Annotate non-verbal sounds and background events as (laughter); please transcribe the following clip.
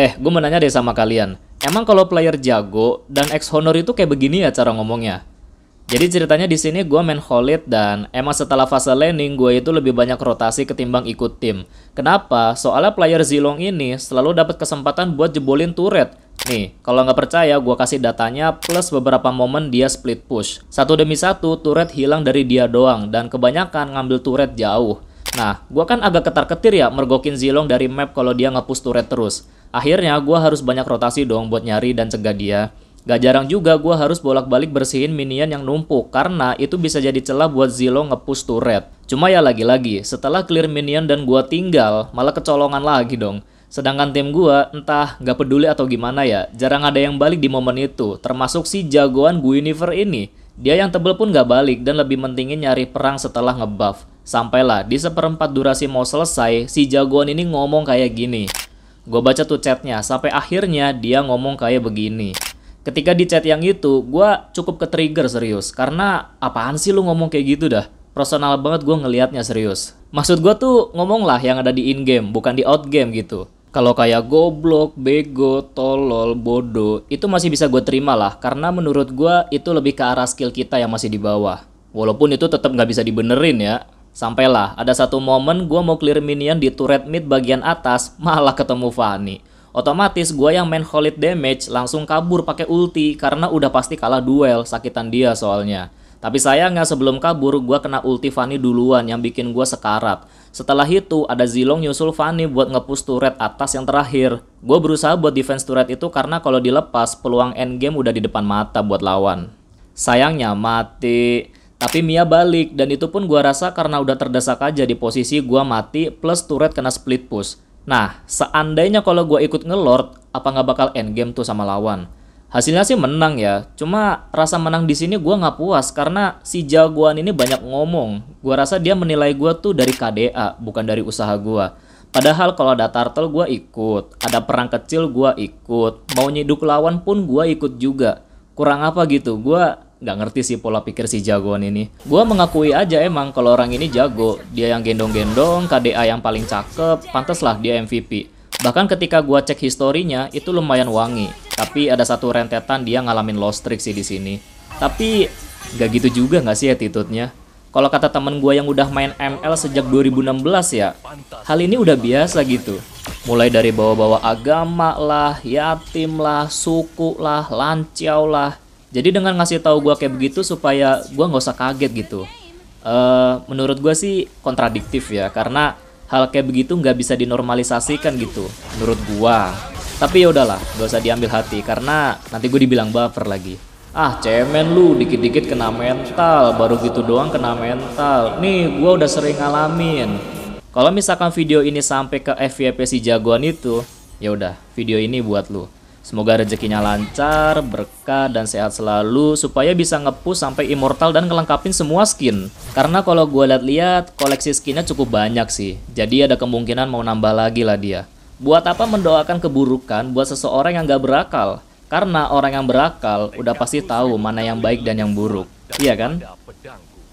Eh, gue mau nanya deh sama kalian. Emang kalau player jago dan ex honor itu kayak begini ya cara ngomongnya? Jadi ceritanya di sini gue main Holit dan emang setelah fase landing gue itu lebih banyak rotasi ketimbang ikut tim. Kenapa? Soalnya player Zilong ini selalu dapat kesempatan buat jebolin turret. Nih, kalau nggak percaya gue kasih datanya plus beberapa momen dia split push. Satu demi satu turret hilang dari dia doang dan kebanyakan ngambil turret jauh. Nah, gue kan agak ketar-ketir ya mergokin Zilong dari map kalau dia ngepush turret terus. Akhirnya gue harus banyak rotasi dong buat nyari dan cegah dia. Gak jarang juga gue harus bolak-balik bersihin minion yang numpuk karena itu bisa jadi celah buat Zilong ngepush turret. Cuma ya lagi-lagi, setelah clear minion dan gue tinggal, malah kecolongan lagi dong. Sedangkan tim gue entah gak peduli atau gimana ya, jarang ada yang balik di momen itu, termasuk si jagoan Guinevere ini. Dia yang tebel pun gak balik dan lebih mentingin nyari perang setelah ngebuff. Sampailah di seperempat durasi mau selesai, si jagoan ini ngomong kayak gini. Gue baca tuh chatnya, sampai akhirnya dia ngomong kayak begini. Ketika di chat yang itu, gue cukup ke trigger serius. Karena apaan sih lu ngomong kayak gitu dah? Personal banget gue ngelihatnya serius. Maksud gue tuh ngomong lah yang ada di in-game, bukan di out-game gitu. Kalau kayak goblok, bego, tolol, bodoh, itu masih bisa gue terima lah. Karena menurut gue itu lebih ke arah skill kita yang masih di bawah. Walaupun itu tetap nggak bisa dibenerin ya. Sampailah, ada satu momen gue mau clear minion di turret mid bagian atas, (laughs) malah ketemu Fanny. Otomatis gue yang main holy damage langsung kabur pakai ulti karena udah pasti kalah duel, sakitan dia soalnya. Tapi sayangnya sebelum kabur, gue kena ulti Fanny duluan yang bikin gue sekarat. Setelah itu, ada Zilong nyusul Fanny buat ngepush turret atas yang terakhir. Gue berusaha buat defense turret itu karena kalau dilepas, peluang endgame udah di depan mata buat lawan. Sayangnya mati. Tapi Mia balik dan itu pun gua rasa karena udah terdesak aja di posisi gua mati plus turret kena split push. Nah, seandainya kalau gua ikut ngelord, apa nggak bakal end game tuh sama lawan? Hasilnya sih menang ya, cuma rasa menang di sini gua nggak puas karena si jagoan ini banyak ngomong. Gua rasa dia menilai gua tuh dari KDA, bukan dari usaha gua. Padahal kalau ada turtle gua ikut, ada perang kecil gua ikut, mau nyiduk lawan pun gua ikut juga. Kurang apa gitu, gua nggak ngerti sih pola pikir si jagoan ini. Gua mengakui aja emang kalau orang ini jago, dia yang gendong-gendong, KDA yang paling cakep, pantas lah dia MVP. Bahkan ketika gua cek historinya itu lumayan wangi, tapi ada satu rentetan dia ngalamin lost streak sih di sini. Tapi nggak gitu juga nggak sih attitude-nya? Kalau kata temen gua yang udah main ML sejak 2016 ya, hal ini udah biasa gitu. Mulai dari bawa-bawa agama lah, yatim lah, suku lah, lancau lah, jadi dengan ngasih tahu gue kayak begitu supaya gue nggak usah kaget gitu. Uh, menurut gue sih kontradiktif ya karena hal kayak begitu nggak bisa dinormalisasikan gitu menurut gue. Tapi ya udahlah, gak usah diambil hati karena nanti gue dibilang baper lagi. Ah, cemen lu dikit-dikit kena mental, baru gitu doang kena mental. Nih, gue udah sering ngalamin. Kalau misalkan video ini sampai ke FYP si jagoan itu, ya udah, video ini buat lu. Semoga rezekinya lancar, berkah, dan sehat selalu supaya bisa ngepus sampai immortal dan ngelengkapin semua skin. Karena kalau gue lihat-lihat, koleksi skinnya cukup banyak sih. Jadi ada kemungkinan mau nambah lagi lah dia. Buat apa mendoakan keburukan buat seseorang yang gak berakal? Karena orang yang berakal udah pasti tahu mana yang baik dan yang buruk. Iya kan?